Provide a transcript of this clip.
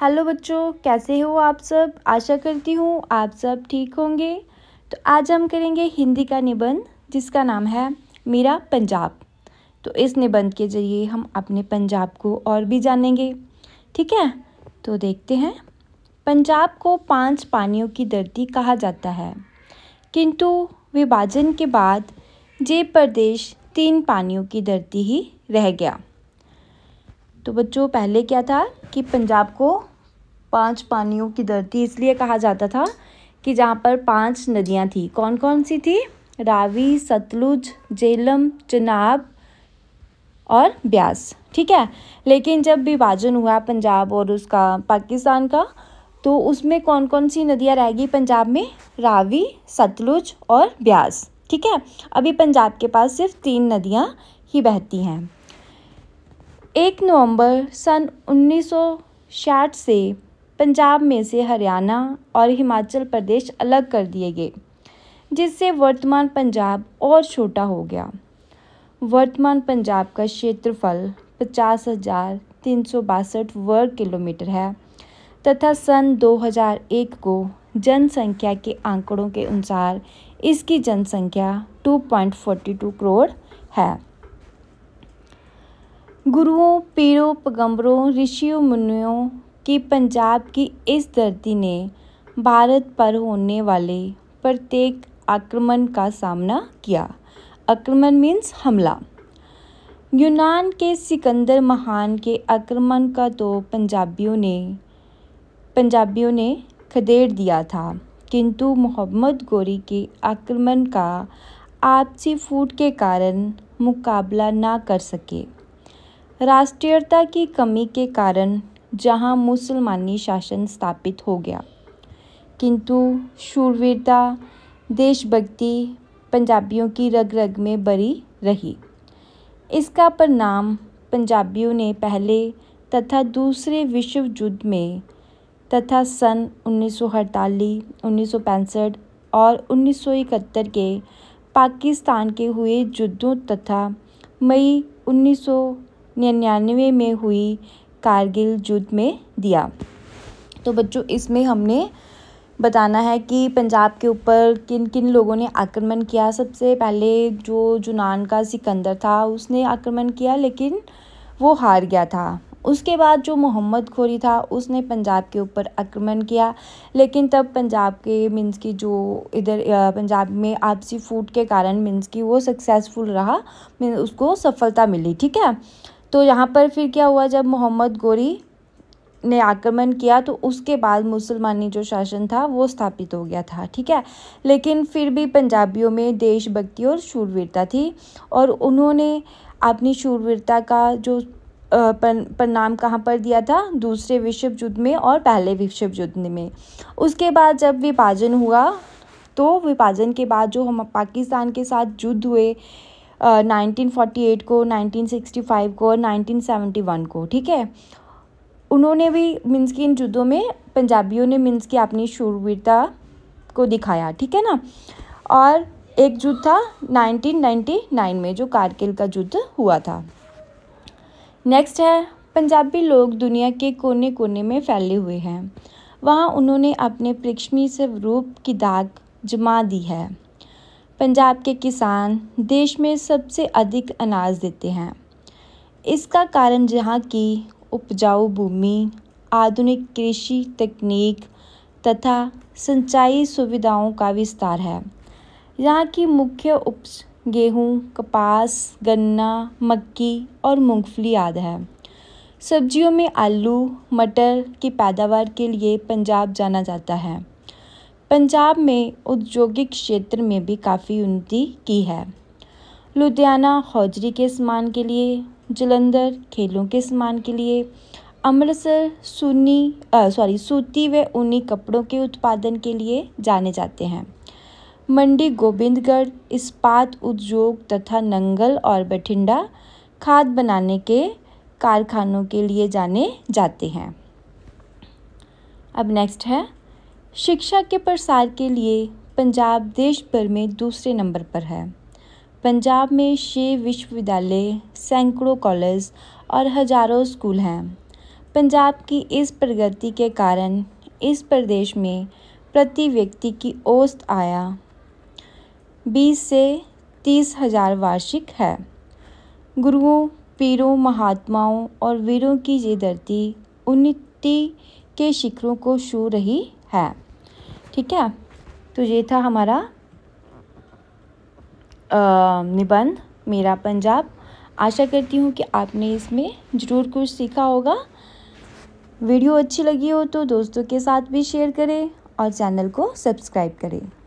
hello बच्चों कैसे हो आप सब आशा करती हूँ आप सब ठीक होंगे तो आज हम करेंगे हिंदी का निबंध जिसका नाम है मेरा पंजाब तो इस निबंध के ज़रिए हम अपने पंजाब को और भी जानेंगे ठीक है तो देखते हैं पंजाब को पांच पानियों की धरती कहा जाता है किंतु विभाजन के बाद जे प्रदेश तीन पानियों की धरती ही रह गया तो बच्चों पहले क्या था कि पंजाब को पांच पानियों की धरती इसलिए कहा जाता था कि जहाँ पर पांच नदियाँ थी कौन कौन सी थी रावी सतलुज जेलम चनाब और ब्यास ठीक है लेकिन जब विभाजन हुआ पंजाब और उसका पाकिस्तान का तो उसमें कौन कौन सी नदियाँ रहेगी पंजाब में रावी सतलुज और ब्यास ठीक है अभी पंजाब के पास सिर्फ तीन नदियाँ ही बहती हैं एक नवंबर सन उन्नीस से पंजाब में से हरियाणा और हिमाचल प्रदेश अलग कर दिए गए जिससे वर्तमान पंजाब और छोटा हो गया वर्तमान पंजाब का क्षेत्रफल पचास हजार तीन सौ बासठ वर्ग किलोमीटर है तथा सन 2001 को जनसंख्या के आंकड़ों के अनुसार इसकी जनसंख्या 2.42 करोड़ है गुरुओं पीरों पैगंबरों ऋषियों मुनियों की पंजाब की इस धरती ने भारत पर होने वाले प्रत्येक आक्रमण का सामना किया आक्रमण मीन्स हमला यूनान के सिकंदर महान के आक्रमण का तो पंजाबियों ने पंजाबियों ने खदेड़ दिया था किंतु मोहम्मद गोरी के आक्रमण का आपसी फूट के कारण मुकाबला ना कर सके राष्ट्रीयता की कमी के कारण जहाँ मुसलमानी शासन स्थापित हो गया किंतु शूरवीरता देशभक्ति पंजाबियों की रग रग में बरी रही इसका परिणाम पंजाबियों ने पहले तथा दूसरे विश्व युद्ध में तथा सन 1948, 1965 और 1971 के पाकिस्तान के हुए युद्धों तथा मई निन्यानवे में हुई कारगिल युद्ध में दिया तो बच्चों इसमें हमने बताना है कि पंजाब के ऊपर किन किन लोगों ने आक्रमण किया सबसे पहले जो जुनान का सिकंदर था उसने आक्रमण किया लेकिन वो हार गया था उसके बाद जो मोहम्मद खोरी था उसने पंजाब के ऊपर आक्रमण किया लेकिन तब पंजाब के मीन्स की जो इधर पंजाब में आपसी फूट के कारण मीन्स की वो सक्सेसफुल रहा उसको सफलता मिली ठीक है तो यहाँ पर फिर क्या हुआ जब मोहम्मद गोरी ने आक्रमण किया तो उसके बाद मुसलमानी जो शासन था वो स्थापित हो गया था ठीक है लेकिन फिर भी पंजाबियों में देशभक्ति और शूरवीरता थी और उन्होंने अपनी शूरवीरता का जो परिणाम कहाँ पर दिया था दूसरे विश्व युद्ध में और पहले विश्व युद्ध में उसके बाद जब विभाजन हुआ तो विभाजन के बाद जो हम पाकिस्तान के साथ युद्ध हुए नाइनटीन uh, एट को नाइनटीन सिक्सटी फाइव को और नाइनटीन सेवेंटी वन को ठीक है उन्होंने भी मीन्स की इन युद्धों में पंजाबियों ने मीन्स की अपनी शूरवीरता को दिखाया ठीक है ना और एक युद्ध था 1999 में जो कारगिल का युद्ध हुआ था नेक्स्ट है पंजाबी लोग दुनिया के कोने कोने में फैले हुए हैं वहाँ उन्होंने अपने प्रेक्षणीय स्वरूप की दाग जमा दी है पंजाब के किसान देश में सबसे अधिक अनाज देते हैं इसका कारण यहाँ की उपजाऊ भूमि आधुनिक कृषि तकनीक तथा सिंचाई सुविधाओं का विस्तार है यहाँ की मुख्य उपज गेहूँ कपास गन्ना मक्की और मूंगफली आदि है सब्जियों में आलू मटर की पैदावार के लिए पंजाब जाना जाता है पंजाब में औद्योगिक क्षेत्र में भी काफ़ी उन्नति की है लुधियाना हौजरी के सामान के लिए जलंधर खेलों के सामान के लिए अमृतसर सुनी सॉरी सूती व ऊनी कपड़ों के उत्पादन के लिए जाने जाते हैं मंडी गोविंदगढ़ इस्पात उद्योग तथा नंगल और बठिंडा खाद बनाने के कारखानों के लिए जाने जाते हैं अब नेक्स्ट है शिक्षा के प्रसार के लिए पंजाब देश भर में दूसरे नंबर पर है पंजाब में छः विश्वविद्यालय सैकड़ों कॉलेज और हजारों स्कूल हैं पंजाब की इस प्रगति के कारण इस प्रदेश में प्रति व्यक्ति की औसत आया बीस से तीस हजार वार्षिक है गुरुओं पीरों महात्माओं और वीरों की ये धरती उन्नति के शिखरों को छू रही है ठीक है तो ये था हमारा निबंध मेरा पंजाब आशा करती हूँ कि आपने इसमें ज़रूर कुछ सीखा होगा वीडियो अच्छी लगी हो तो दोस्तों के साथ भी शेयर करें और चैनल को सब्सक्राइब करें